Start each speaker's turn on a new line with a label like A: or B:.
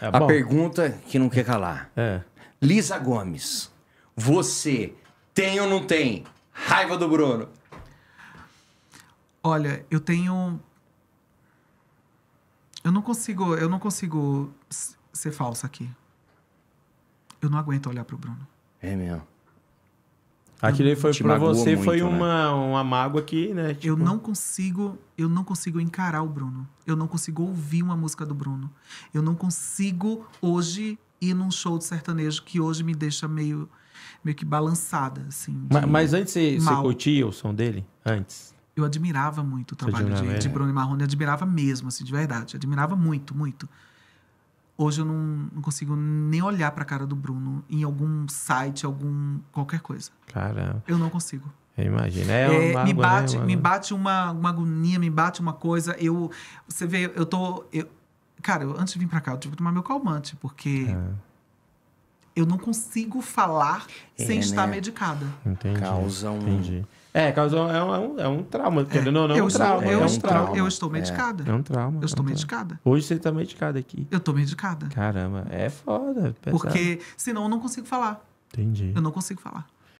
A: É, a pergunta que não quer calar. É. Lisa Gomes, você tem ou não tem raiva do Bruno? Olha, eu tenho. Eu não consigo, eu não consigo ser falsa aqui. Eu não aguento olhar pro Bruno. É mesmo. Aquilo foi para você muito, foi né? uma, né? uma mágoa que, né? Tipo... Eu não consigo, eu não consigo encarar o Bruno. Eu não consigo ouvir uma música do Bruno. Eu não consigo hoje ir num show de sertanejo que hoje me deixa meio meio que balançada, assim. Mas, mas antes você, você curtia o som dele? Antes? Eu admirava muito o trabalho de, de, é. Bruno e Marrone, admirava mesmo, assim, de verdade. Admirava muito, muito. Hoje eu não, não consigo nem olhar pra cara do Bruno em algum site, algum. qualquer coisa. Caramba. Eu não consigo. Imagina, é, é uma me água, né, bate, né, uma me bate uma, uma agonia, me bate uma coisa. Eu, você vê, eu tô, eu, cara, eu, antes de vir para cá, eu tive que tomar meu calmante porque é. eu não consigo falar é, sem né? estar medicada. Entendi. Causa um, Entendi. É, causou, é, um, é um é trauma, é. querendo não, é um trauma. Eu, estou, eu estou medicada. É, um trauma. Eu estou medicada. Hoje você está medicada aqui. Eu estou medicada. Caramba, é foda. É Porque senão eu não consigo falar. Entendi. Eu não consigo falar.